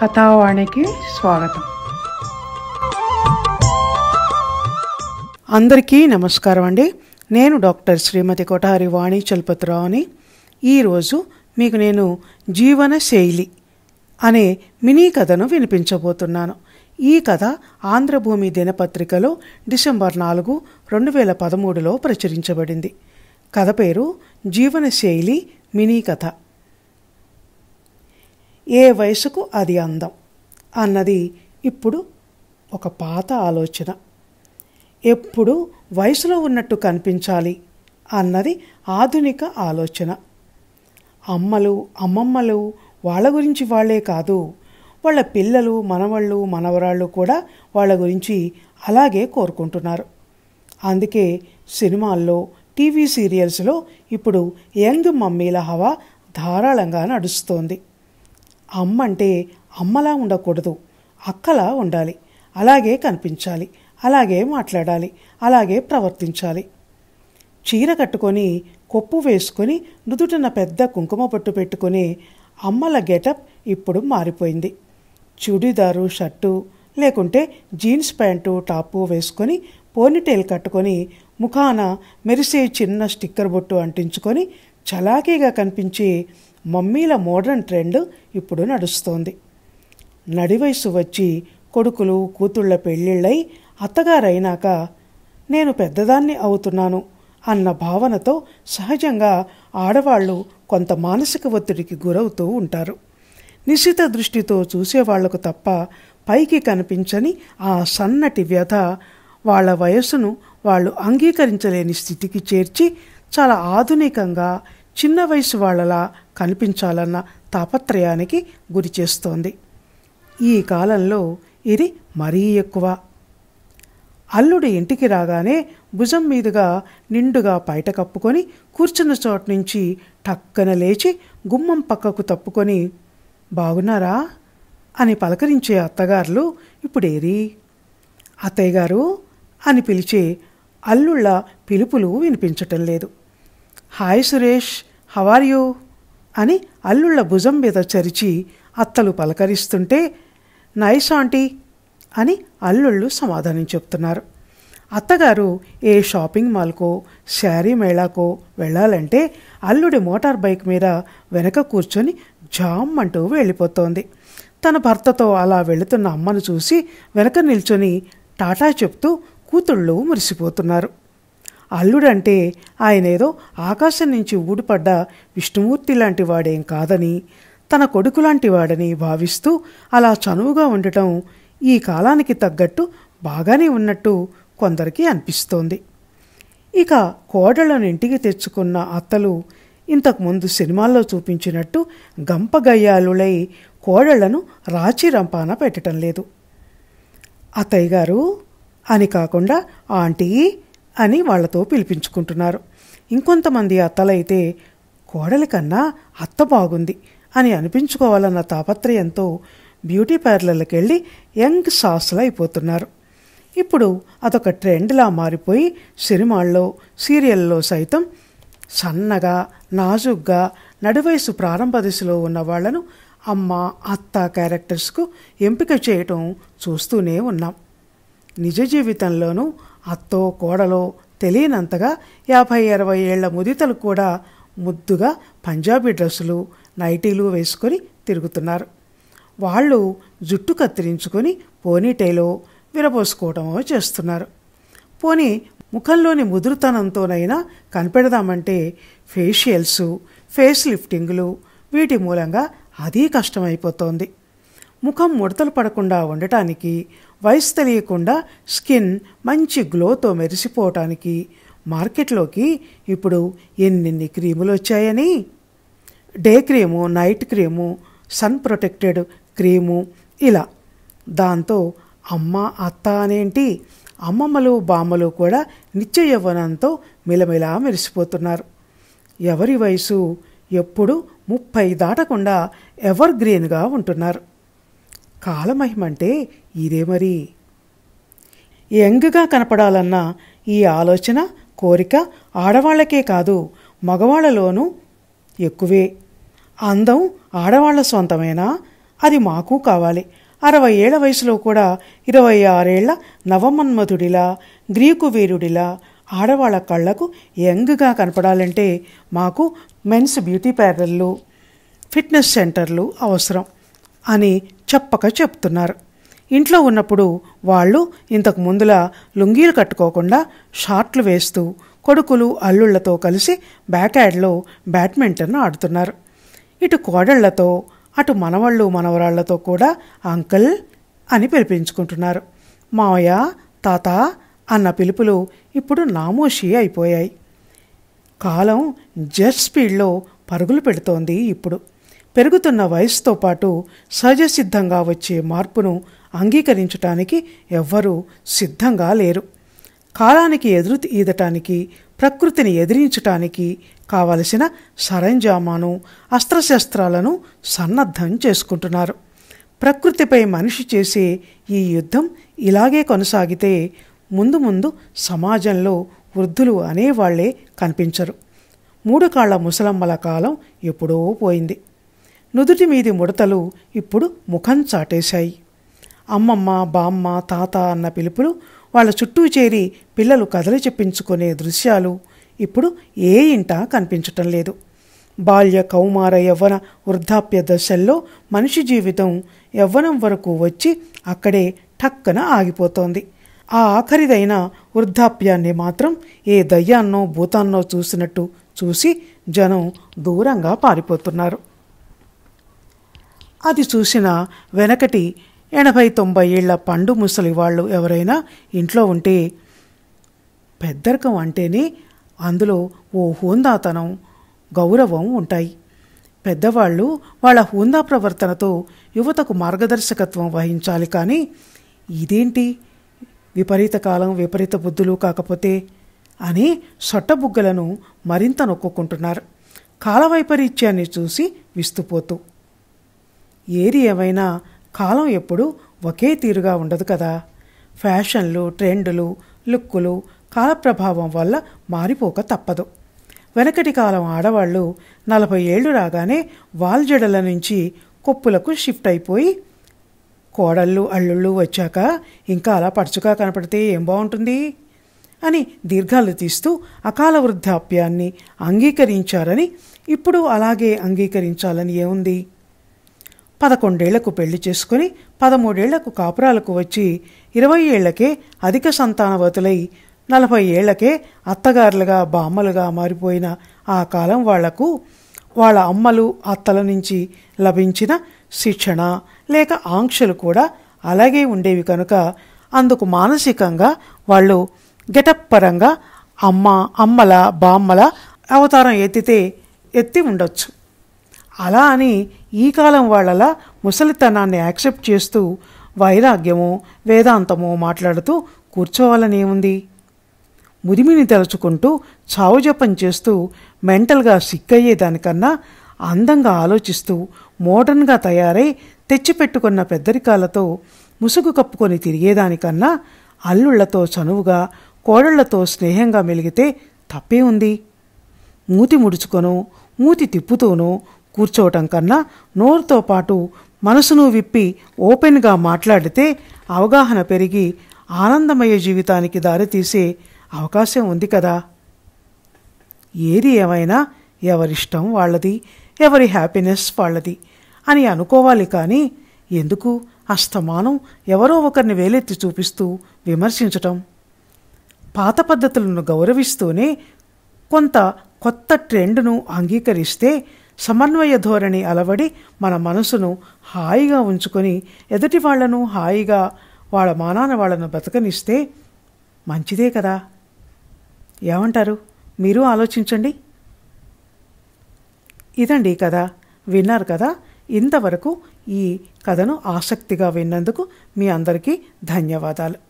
కథావాణికి స్వాగతం అందరికీ నమస్కారం అండి నేను డాక్టర్ శ్రీమతి కొఠారి వాణి అని ఈరోజు మీకు నేను జీవన శైలి అనే మినీ కథను వినిపించబోతున్నాను ఈ కథ ఆంధ్రభూమి దినపత్రికలో డిసెంబర్ నాలుగు రెండు వేల పదమూడులో ప్రచురించబడింది కథ పేరు జీవనశైలి మినీ కథ ఏ వయసుకు అది అందం అన్నది ఇప్పుడు ఒక పాత ఆలోచన ఎప్పుడు వయసులో ఉన్నట్టు కనిపించాలి అన్నది ఆధునిక ఆలోచన అమ్మలు అమ్మమ్మలు వాళ్ళ గురించి వాళ్ళే కాదు వాళ్ళ పిల్లలు మనవాళ్ళు మనవరాళ్ళు కూడా వాళ్ళ గురించి అలాగే కోరుకుంటున్నారు అందుకే సినిమాల్లో టీవీ సీరియల్స్లో ఇప్పుడు యంగ్ మమ్మీల హవా ధారాళంగా నడుస్తోంది అమ్మ అంటే అమ్మలా ఉండకూడదు అక్కలా ఉండాలి అలాగే కనిపించాలి అలాగే మాట్లాడాలి అలాగే ప్రవర్తించాలి చీర కట్టుకొని కొప్పు వేసుకొని నుదుటిన పెద్ద కుంకుమ పట్టు పెట్టుకొని అమ్మల గెటప్ ఇప్పుడు మారిపోయింది చుడిదారు షర్టు లేకుంటే జీన్స్ ప్యాంటు టాపు వేసుకొని పోనీటైల్ కట్టుకొని ముఖాన మెరిసే చిన్న స్టిక్కర్ బొట్టు అంటించుకొని చలాకీగా కనిపించి మమ్మీల మోడర్న్ ట్రెండ్ ఇప్పుడు నడుస్తోంది నడివయసు వచ్చి కొడుకులు కూతుళ్ళ పెళ్ళిళ్ళై అత్తగారైనాక నేను పెద్దదాన్ని అవుతున్నాను అన్న భావనతో సహజంగా ఆడవాళ్ళు కొంత మానసిక ఒత్తిడికి గురవుతూ ఉంటారు నిశిత దృష్టితో చూసేవాళ్లకు తప్ప పైకి కనిపించని ఆ సన్నటి వ్యధ వాళ్ళ వయస్సును వాళ్ళు అంగీకరించలేని స్థితికి చేర్చి చాలా ఆధునికంగా చిన్న వయసు వాళ్ళలా కనిపించాలన్న తాపత్రయానికి గురి చేస్తోంది ఈ కాలంలో ఇది మరీ ఎక్కువ అల్లుడు ఇంటికి రాగానే భుజం మీదుగా నిండుగా పైట కప్పుకొని కూర్చున్న చోటు నుంచి టక్కన లేచి గుమ్మం పక్కకు తప్పుకొని బాగున్నారా అని పలకరించే అత్తగారులు ఇప్పుడేరి అత్తయ్య గారు అని పిలిచే అల్లుళ్ళ పిలుపులు వినిపించటం లేదు హాయ్ సురేష్ హవార్ అని అల్లుళ్ళ భుజం మీద చరిచి అత్తలు పలకరిస్తుంటే నైస్ ఆంటీ అని అల్లుళ్ళు సమాధానం చెప్తున్నారు అత్తగారు ఏ షాపింగ్ మాల్కో శారీ మేళాకో వెళ్ళాలంటే అల్లుడి మోటార్ బైక్ మీద వెనక కూర్చొని జామ్ అంటూ వెళ్ళిపోతోంది తన భర్తతో అలా వెళుతున్న అమ్మను చూసి వెనక నిల్చొని టాటా చెప్తూ కూతుళ్ళు మురిసిపోతున్నారు అల్లుడంటే ఆయన ఏదో ఆకాశం నుంచి ఊడిపడ్డ విష్ణుమూర్తి లాంటి వాడేం కాదని తన కొడుకు లాంటి వాడని భావిస్తూ అలా చనువుగా ఉండటం ఈ కాలానికి తగ్గట్టు బాగానే ఉన్నట్టు కొందరికి అనిపిస్తోంది ఇక కోడళ్లను ఇంటికి తెచ్చుకున్న అత్తలు ఇంతకుముందు సినిమాల్లో చూపించినట్టు గంపగయ్యాలులై కోడళ్లను రాచీరంపాన పెట్టడం లేదు అత్తయ్య గారు అని కాకుండా ఆంటీ అని వాళ్లతో పిలిపించుకుంటున్నారు ఇంకొంతమంది అత్తలైతే కోడలి కన్నా అత్త బాగుంది అని అనిపించుకోవాలన్న తాపత్రయంతో బ్యూటీ పార్లర్లకు వెళ్ళి యంగ్ సాస్లు అయిపోతున్నారు ఇప్పుడు అదొక ట్రెండ్లా మారిపోయి సినిమాల్లో సీరియల్లో సైతం సన్నగా నాజుగ్గా నడివయసు ప్రారంభ దశలో ఉన్న వాళ్లను అమ్మ అత్త క్యారెక్టర్స్కు ఎంపిక చేయటం చూస్తూనే ఉన్నాం నిజ జీవితంలోనూ అత్తో కోడలో తెలియనంతగా యాభై అరవై ఏళ్ల ముదితలు కూడా ముద్దుగా పంజాబీ డ్రెస్సులు నైటీలు వేసుకొని తిరుగుతున్నారు వాళ్ళు జుట్టు కత్తిరించుకొని పోనీటైలో విరబోసుకోవటమో చేస్తున్నారు పోనీ ముఖంలోని ముదురుతనంతోనైనా కనిపెడదామంటే ఫేషియల్స్ ఫేస్ లిఫ్టింగ్లు వీటి మూలంగా అదీ కష్టమైపోతోంది ముఖం ముడతలు పడకుండా ఉండటానికి వయసు తెలియకుండా స్కిన్ మంచి గ్లోతో మెరిసిపోవటానికి మార్కెట్లోకి ఇప్పుడు ఎన్నెన్ని క్రీములు వచ్చాయని day cream night cream sun protected cream ఇలా దాంతో అమ్మ అత్త అనేంటి అమ్మమ్మలు బామ్మలు కూడా నిత్య యవ్వనంతో మిలమిలా మెరిసిపోతున్నారు ఎవరి వయసు ఎప్పుడు ముప్పై దాటకుండా ఎవర్ గ్రీన్గా ఉంటున్నారు కాలమహిమ అంటే ఇదే మరి యంగ్గా కనపడాలన్న ఈ ఆలోచన కోరిక ఆడవాళ్లకే కాదు మగవాళ్లలోనూ ఎక్కువే అందం ఆడవాళ్ల సొంతమేనా అది మాకు కావాలి అరవై ఏళ్ల వయసులో కూడా ఇరవై ఆరేళ్ల నవమన్మధుడిలా గ్రీకు వీరుడిలా ఆడవాళ్ల కళ్ళకు యంగ్గా కనపడాలంటే మాకు మెన్స్ బ్యూటీ పార్లర్లు ఫిట్నెస్ సెంటర్లు అవసరం అని చెప్పక చెప్తున్నారు ఇంట్లో ఉన్నప్పుడు వాళ్ళు ఇంతకు ముందులా లుంగీలు కట్టుకోకుండా షార్ట్లు వేస్తూ కొడుకులు అల్లుళ్లతో కలిసి యాడ్లో బ్యాడ్మింటన్ ఆడుతున్నారు ఇటు కోడళ్లతో అటు మనవళ్ళు మనవరాళ్లతో కూడా అంకల్ అని పిలిపించుకుంటున్నారు మావయ్య తాత అన్న పిలుపులు ఇప్పుడు నామోషి అయిపోయాయి కాలం జెట్ స్పీడ్లో పరుగులు పెడుతోంది ఇప్పుడు పెరుగుతున్న వయసుతో పాటు సహజసిద్ధంగా వచ్చే మార్పును అంగీకరించటానికి ఎవ్వరూ సిద్ధంగా లేరు కాలానికి ఎదురు ఈదటానికి ప్రకృతిని ఎదిరించటానికి కావలసిన సరంజామాను అస్త్రశస్త్రాలను సన్నద్ధం చేసుకుంటున్నారు ప్రకృతిపై మనిషి చేసే ఈ యుద్ధం ఇలాగే కొనసాగితే ముందు ముందు సమాజంలో వృద్ధులు అనేవాళ్లే కనిపించరు మూడు కాళ్ల ముసలమ్మల కాలం ఎప్పుడో పోయింది నుదుటి మీది ముడతలు ఇప్పుడు ముఖం చాటేశాయి అమ్మమ్మ బామ్మ తాత అన్న పిలుపులు వాళ్ళ చుట్టూ చేరి పిల్లలు కథలు చెప్పించుకునే దృశ్యాలు ఇప్పుడు ఏ ఇంట కనిపించటం లేదు బాల్య కౌమార యవ్వన వృద్ధాప్య దశల్లో మనిషి జీవితం యవ్వనం వరకు వచ్చి అక్కడే ఠక్కన ఆగిపోతోంది ఆ ఆఖరిదైన వృద్ధాప్యాన్ని మాత్రం ఏ దయ్యాన్నో భూతాన్నో చూసినట్టు చూసి జనం దూరంగా పారిపోతున్నారు అది చూసిన వెనకటి ఎనభై తొంభై ఏళ్ల పండు ముసలి వాళ్ళు ఎవరైనా ఇంట్లో ఉంటే పెద్దరికం అంటేనే అందులో ఓ హూందాతనం గౌరవం ఉంటాయి పెద్దవాళ్ళు వాళ్ళ హూందా ప్రవర్తనతో యువతకు మార్గదర్శకత్వం వహించాలి కానీ ఇదేంటి విపరీత కాలం విపరీత బుద్ధులు కాకపోతే అని సొట్టబుగ్గలను మరింత నొక్కుంటున్నారు కాలవైపరీత్యాన్ని చూసి విస్తుపోతూ ఏది ఏవైనా కాలం ఎప్పుడూ ఒకే తీరుగా ఉండదు కదా ఫ్యాషన్లు ట్రెండ్లు లుక్కులు కాల ప్రభావం వల్ల మారిపోక తప్పదు వెనకటి కాలం ఆడవాళ్ళు నలభై ఏళ్ళు రాగానే వాల్జడల నుంచి కొప్పులకు షిఫ్ట్ అయిపోయి కోడళ్ళు అల్లుళ్ళు వచ్చాక ఇంకా అలా పడుచుగా కనపడితే ఏం బాగుంటుంది అని దీర్ఘాలు తీస్తూ అకాల వృద్ధాప్యాన్ని అంగీకరించారని ఇప్పుడు అలాగే అంగీకరించాలని ఏముంది పదకొండేళ్లకు పెళ్లి చేసుకుని పదమూడేళ్లకు కాపురాలకు వచ్చి ఇరవై ఏళ్లకే అధిక సంతానవతులై నలభై ఏళ్లకే అత్తగారులుగా బామ్మలుగా మారిపోయిన ఆ కాలం వాళ్లకు వాళ్ళ అమ్మలు అత్తల నుంచి లభించిన శిక్షణ లేక ఆంక్షలు కూడా అలాగే ఉండేవి కనుక అందుకు మానసికంగా వాళ్ళు గెటప్పరంగా అమ్మ అమ్మల బామ్మల అవతారం ఎత్తితే ఎత్తి ఉండొచ్చు అలా అని ఈ కాలం వాళ్ళలా ముసలితనాన్ని యాక్సెప్ట్ చేస్తూ వైరాగ్యము వేదాంతము మాట్లాడుతూ కూర్చోవాలనేముంది ముదిమిని తలుచుకుంటూ చావు జపం చేస్తూ మెంటల్గా సిక్కయ్యేదానికన్నా అందంగా ఆలోచిస్తూ మోడర్న్గా తయారై తెచ్చిపెట్టుకున్న పెద్దరికాలతో ముసుగు కప్పుకొని తిరిగేదానికన్నా అల్లుళ్లతో చనువుగా కోడళ్లతో స్నేహంగా మెలిగితే తప్పే ఉంది మూతి ముడుచుకొను మూతి తిప్పుతూనూ కూర్చోవటం కన్నా నోరుతో పాటు మనసును విప్పి ఓపెన్గా మాట్లాడితే అవగాహన పెరిగి ఆనందమయ జీవితానికి దారితీసే అవకాశం ఉంది కదా ఏది ఏమైనా ఎవరిష్టం వాళ్ళది ఎవరి హ్యాపీనెస్ వాళ్ళది అని అనుకోవాలి కానీ ఎందుకు అస్తమానం ఎవరో ఒకరిని వేలెత్తి చూపిస్తూ విమర్శించటం పాత పద్ధతులను గౌరవిస్తూనే కొంత కొత్త ట్రెండ్ను అంగీకరిస్తే సమన్వయ ధోరణి అలవడి మన మనసును హాయిగా ఉంచుకొని ఎదుటి వాళ్లను హాయిగా వాళ్ళ మానాన వాళ్ళను బతకనిస్తే మంచిదే కదా ఏమంటారు మీరు ఆలోచించండి ఇదండి కదా విన్నారు కదా ఇంతవరకు ఈ కథను ఆసక్తిగా విన్నందుకు మీ అందరికీ ధన్యవాదాలు